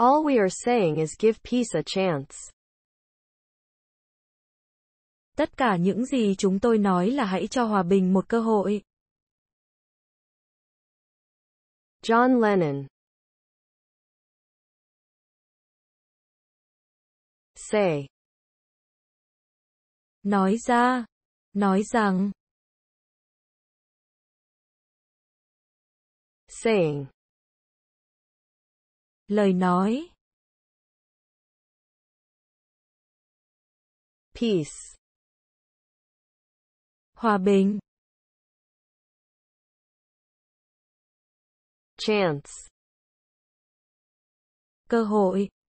All we are saying is give peace a chance. Tất cả những gì chúng tôi nói là hãy cho hòa bình một cơ hội. John Lennon Say Nói ra. Nói rằng. Saying lời nói peace hòa bình chance cơ hội